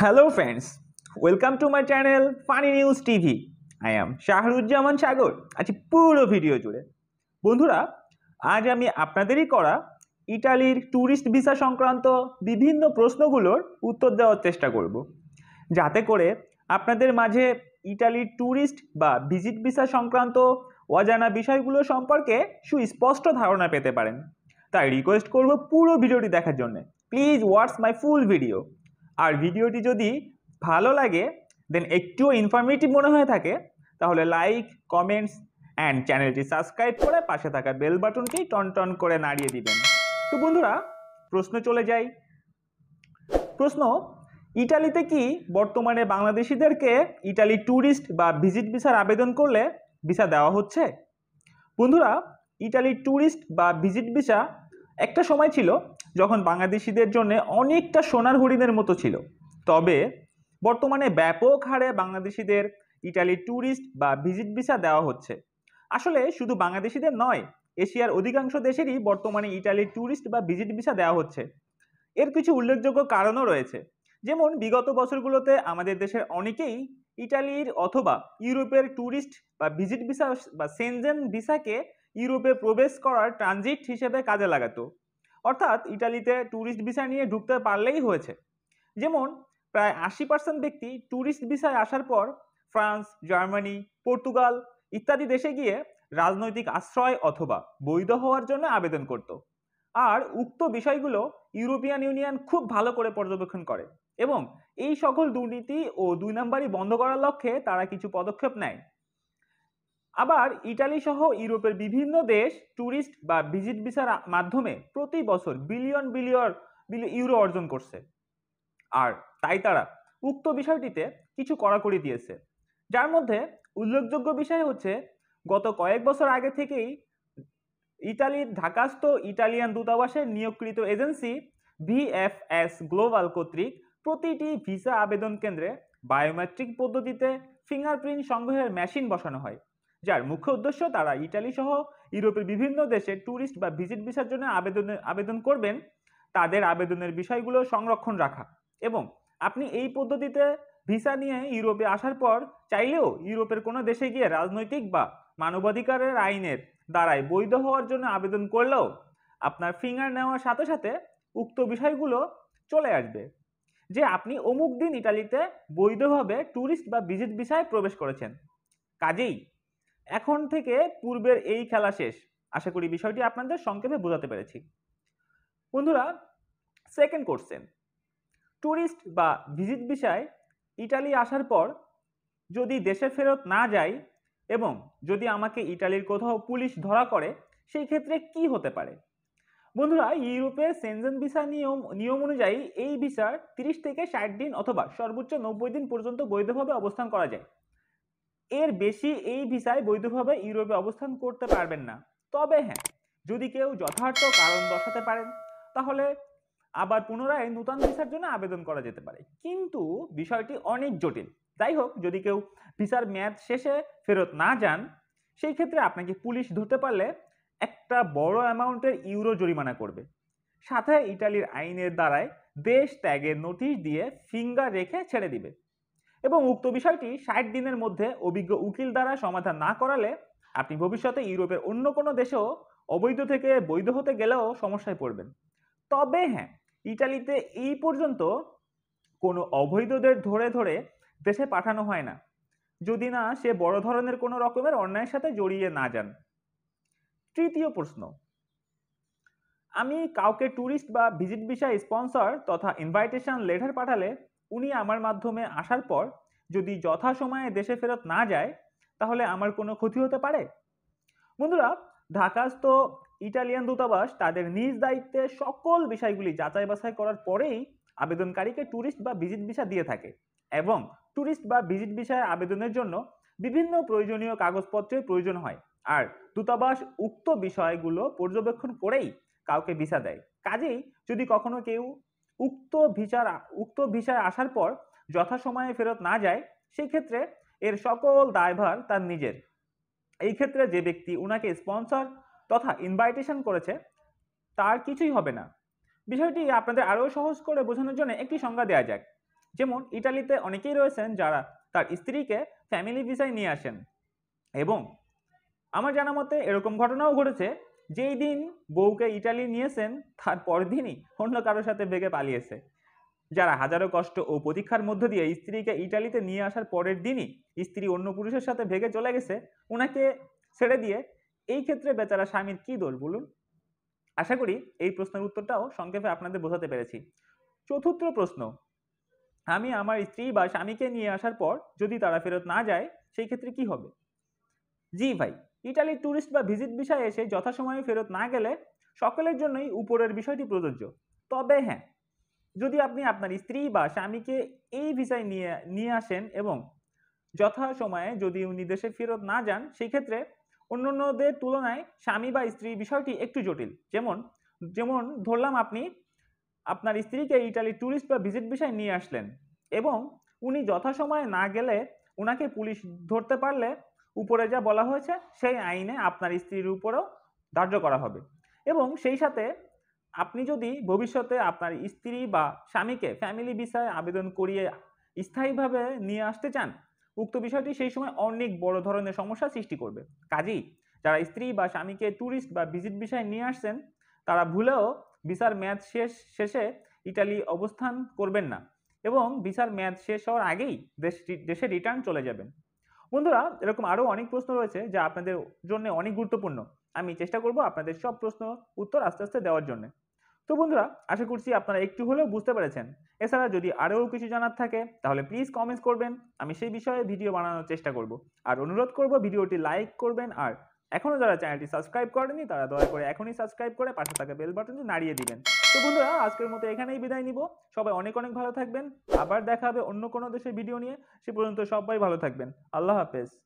hello friends welcome to my channel funny news TV I am Shahruzzaman Sagar আজ পুরো video জুড়ে বন্ধুরা আজ আমি আপনাদেরই করা ইটালির ট্যুরিস্ট ভিসা সংক্রান্ত বিভিন্ন প্রশ্নগুলোর উত্তর দেওয়ার চেষ্টা করব যাতে করে আপনাদের মাঝে ইটালির ট্যুরিস্ট বা ভিজিট ভিসা সংক্রান্ত অজানা বিষয়গুলো সম্পর্কে সুস্পষ্ট ধারণা পেতে পারেন তাই রিকোয়েস্ট করব পুরো ভিডিওটি দেখার জন্য please what's my full video আর ভিডিওটি যদি ভালো লাগে দেন একটুও ইনফরমেটিভ মনে হয়ে থাকে তাহলে লাইক কমেন্টস অ্যান্ড চ্যানেলটি সাবস্ক্রাইব করে পাশে থাকা বেল বাটনকেই টন টন করে নাড়িয়ে দিবেন তো বন্ধুরা প্রশ্ন চলে যাই প্রশ্ন ইটালিতে কি বর্তমানে বাংলাদেশিদেরকে ইটালি ট্যুরিস্ট বা ভিজিট ভিসার আবেদন করলে ভিসা দেওয়া হচ্ছে বন্ধুরা ইটালি ট্যুরিস্ট বা ভিজিট ভিসা একটা সময় ছিল যখন বাংলাদেশিদের জন্য অনেকটা সোনার হরিণের মতো ছিল তবে বর্তমানে ব্যাপক হারে বাংলাদেশিদের ইটালির ট্যুরিস্ট বা ভিজিট ভিসা দেওয়া হচ্ছে আসলে শুধু বাংলাদেশিদের নয় এশিয়ার অধিকাংশ দেশেরই বর্তমানে ইটালির ট্যুরিস্ট বা ভিজিট ভিসা দেওয়া হচ্ছে এর কিছু উল্লেখযোগ্য কারণও রয়েছে যেমন বিগত বছরগুলোতে আমাদের দেশের অনেকেই ইটালির অথবা ইউরোপের ট্যুরিস্ট বা ভিজিট ভিসা বা সেনজেন ভিসাকে ইউরোপে প্রবেশ করার ট্রানজিট হিসেবে কাজে লাগাতো অর্থাৎ ইটালিতে ট্যুরিস্ট ভিসা নিয়ে ঢুকতে পারলেই হয়েছে যেমন প্রায় আশি পার্সেন্ট ব্যক্তি ট্যুরিস্ট ভিসায় আসার পর ফ্রান্স জার্মানি পর্তুগাল ইত্যাদি দেশে গিয়ে রাজনৈতিক আশ্রয় অথবা বৈধ হওয়ার জন্য আবেদন করত আর উক্ত বিষয়গুলো ইউরোপিয়ান ইউনিয়ন খুব ভালো করে পর্যবেক্ষণ করে এবং এই সকল দুর্নীতি ও দুই নাম্বারই বন্ধ করার লক্ষ্যে তারা কিছু পদক্ষেপ নেয় আবার ইটালি সহ ইউরোপের বিভিন্ন দেশ ট্যুরিস্ট বা ভিজিট ভিসার মাধ্যমে প্রতি বছর বিলিয়ন বিলিয়ন ইউরো অর্জন করছে আর তাই তারা উক্ত বিষয়টিতে কিছু কড়াকড়ি দিয়েছে যার মধ্যে উল্লেখযোগ্য বিষয় হচ্ছে গত কয়েক বছর আগে থেকেই ইতালির ঢাকাস্থ ইটালিয়ান দূতাবাসের নিয়োগকৃত এজেন্সি ভিএফএস গ্লোবাল কর্তৃক প্রতিটি ভিসা আবেদন কেন্দ্রে বায়োমেট্রিক পদ্ধতিতে ফিঙ্গারপ্রিন্ট সংগ্রহের মেশিন বসানো হয় যার মুখ্য উদ্দেশ্য তারা ইটালি সহ ইউরোপের বিভিন্ন দেশে ট্যুরিস্ট বা ভিজিট ভিসার জন্য আবেদন আবেদন করবেন তাদের আবেদনের বিষয়গুলো সংরক্ষণ রাখা এবং আপনি এই পদ্ধতিতে ভিসা নিয়ে ইউরোপে আসার পর চাইলেও ইউরোপের কোনো দেশে গিয়ে রাজনৈতিক বা মানবাধিকারের আইনের দ্বারাই বৈধ হওয়ার জন্য আবেদন করলেও আপনার ফিঙ্গার নেওয়ার সাথে সাথে উক্ত বিষয়গুলো চলে আসবে যে আপনি অমুক দিন ইটালিতে বৈধভাবে ট্যুরিস্ট বা ভিজিট ভিসায় প্রবেশ করেছেন কাজেই এখন থেকে পূর্বের এই খেলা শেষ আশা করি বিষয়টি আপনাদের সংক্ষেপে বোঝাতে পেরেছি বন্ধুরা সেকেন্ড কোশ্চেন ট্যুরিস্ট বা ভিজিট বিষয় ইটালি আসার পর যদি দেশে ফেরত না যাই এবং যদি আমাকে ইটালির কোথাও পুলিশ ধরা করে সেই ক্ষেত্রে কি হতে পারে বন্ধুরা ইউরোপে সেনজেন ভিসা নিয়ম নিয়ম অনুযায়ী এই ভিসার তিরিশ থেকে ষাট দিন অথবা সর্বোচ্চ নব্বই দিন পর্যন্ত বৈধভাবে অবস্থান করা যায় এর বেশি এই ভিসায় বৈধভাবে ইউরোপে অবস্থান করতে পারবেন না তবে হ্যাঁ যদি কেউ যথার্থ কারণ দর্শাতে পারেন তাহলে আবার পুনরায় নূতন ভিসার জন্য আবেদন করা যেতে পারে কিন্তু বিষয়টি অনেক জটিল যাই হোক যদি কেউ ভিসার মেয়াদ শেষে ফেরত না যান সেই ক্ষেত্রে আপনাকে পুলিশ ধরতে পারলে একটা বড় অ্যামাউন্টের ইউরো জরিমানা করবে সাথে ইটালির আইনের দ্বারায় দেশ ত্যাগের নোটিশ দিয়ে ফিঙ্গার রেখে ছেড়ে দিবে এবং উক্ত বিষয়টি ষাট দিনের মধ্যে অভিজ্ঞ উকিল দ্বারা সমাধান না করালে আপনি ভবিষ্যতে ইউরোপের অন্য কোনো দেশেও অবৈধ থেকে বৈধ হতে গেলেও সমস্যায় পড়বেন তবে হ্যাঁ ইটালিতে এই পর্যন্ত কোনো অবৈধদের ধরে ধরে দেশে পাঠানো হয় না যদি না সে বড় ধরনের কোনো রকমের অন্যায়ের সাথে জড়িয়ে না যান তৃতীয় প্রশ্ন আমি কাউকে ট্যুরিস্ট বা ভিজিট ভিসা স্পন্সর তথা ইনভাইটেশন লেটার পাঠালে উনি আমার মাধ্যমে আসার পর যদি যথাসময়ে দেশে ফেরত না যায় তাহলে আমার কোনো ক্ষতি হতে পারে বন্ধুরা ঢাকাস্থ ইটালিয়ান দূতাবাস তাদের নিজ দায়িত্বে সকল বিষয়গুলি যাচাই বাছাই করার পরেই আবেদনকারীকে ট্যুরিস্ট বা ভিজিট ভিসা দিয়ে থাকে এবং ট্যুরিস্ট বা ভিজিট ভিসায় আবেদনের জন্য বিভিন্ন প্রয়োজনীয় কাগজপত্রের প্রয়োজন হয় আর দূতাবাস উক্ত বিষয়গুলো পর্যবেক্ষণ করেই কাউকে ভিসা দেয় কাজেই যদি কখনো কেউ উক্ত ভিসার উক্ত ভিসায় আসার পর যথাসময়ে ফেরত না যায় সেই ক্ষেত্রে এর সকল দায়ভার তার নিজের এই ক্ষেত্রে যে ব্যক্তি উনাকে স্পন্সর তথা ইনভাইটেশন করেছে তার কিছুই হবে না বিষয়টি আপনাদের আরও সহজ করে বোঝানোর জন্য একটি সংজ্ঞা দেওয়া যাক যেমন ইটালিতে অনেকেই রয়েছেন যারা তার স্ত্রীকে ফ্যামিলি ভিসায় নিয়ে আসেন এবং আমার জানা মতে এরকম ঘটনাও ঘটেছে যেই দিন বউকে ইটালি নিয়েছেন তার পরদিনই অন্য কারোর সাথে বেগে পালিয়েছে যারা হাজারো কষ্ট ও প্রতীক্ষার মধ্য দিয়ে স্ত্রীকে ইটালিতে নিয়ে আসার পরের দিনই স্ত্রী অন্য পুরুষের সাথে ভেগে চলে গেছে ওনাকে ছেড়ে দিয়ে এই ক্ষেত্রে বেচারা স্বামীর কি দোষ বলুন আশা করি এই প্রশ্নের উত্তরটাও সংক্ষেপে আপনাদের বোঝাতে পেরেছি চতুর্থ প্রশ্ন আমি আমার স্ত্রী বা স্বামীকে নিয়ে আসার পর যদি তারা ফেরত না যায় সেই ক্ষেত্রে কি হবে জি ভাই ইটালির ট্যুরিস্ট বা ভিজিট বিষয়ে এসে যথাসময়ে ফেরত না গেলে সকলের জন্যই উপরের বিষয়টি প্রযোজ্য তবে হ্যাঁ যদি আপনি আপনার স্ত্রী বা স্বামীকে এই ভিসায় নিয়ে নিয়ে আসেন এবং যথা সময়ে যদি উনি দেশে ফেরত না যান সেই ক্ষেত্রে অন্যান্যদের তুলনায় স্বামী বা স্ত্রী বিষয়টি একটু জটিল যেমন যেমন ধরলাম আপনি আপনার স্ত্রীকে ইটালি ট্যুরিস্ট বা ভিজিট বিষয় নিয়ে আসলেন এবং উনি যথাসময়ে না গেলে ওনাকে পুলিশ ধরতে পারলে উপরে যা বলা হয়েছে সেই আইনে আপনার স্ত্রীর উপরেও ধার্য করা হবে এবং সেই সাথে আপনি যদি ভবিষ্যতে আপনার স্ত্রী বা স্বামীকে ফ্যামিলি বিষয়ে আবেদন করিয়ে স্থায়ীভাবে নিয়ে আসতে চান উক্ত বিষয়টি সেই সময় অনেক বড় ধরনের সমস্যা সৃষ্টি করবে কাজেই যারা স্ত্রী বা স্বামীকে ট্যুরিস্ট বা ভিজিট বিষয়ে নিয়ে আসছেন তারা ভুলেও ভিসার ম্যাচ শেষ শেষে ইটালি অবস্থান করবেন না এবং ভিসার ম্যাচ শেষ হওয়ার আগেই দেশ দেশে রিটার্ন চলে যাবেন বন্ধুরা এরকম আরও অনেক প্রশ্ন রয়েছে যা আপনাদের জন্য অনেক গুরুত্বপূর্ণ আমি চেষ্টা করব আপনাদের সব প্রশ্ন উত্তর আস্তে আস্তে দেওয়ার জন্য তো বন্ধুরা আশা করছি আপনারা একটু হলেও বুঝতে পেরেছেন এছাড়া যদি আরও কিছু জানার থাকে তাহলে প্লিজ কমেন্টস করবেন আমি সেই বিষয়ে ভিডিও বানানোর চেষ্টা করব আর অনুরোধ করব ভিডিওটি লাইক করবেন আর এখনও যারা চ্যানেলটি সাবস্ক্রাইব করেনি তারা দয়া করে এখনই সাবস্ক্রাইব করে পাশে থাকা বেল বাটনটি নাড়িয়ে দিবেন তো বন্ধুরা আজকের মতো এখানেই বিদায় নিব সবাই অনেক অনেক ভালো থাকবেন আবার দেখা হবে অন্য কোনো দেশের ভিডিও নিয়ে সে পর্যন্ত সবাই ভালো থাকবেন আল্লাহ হাফেজ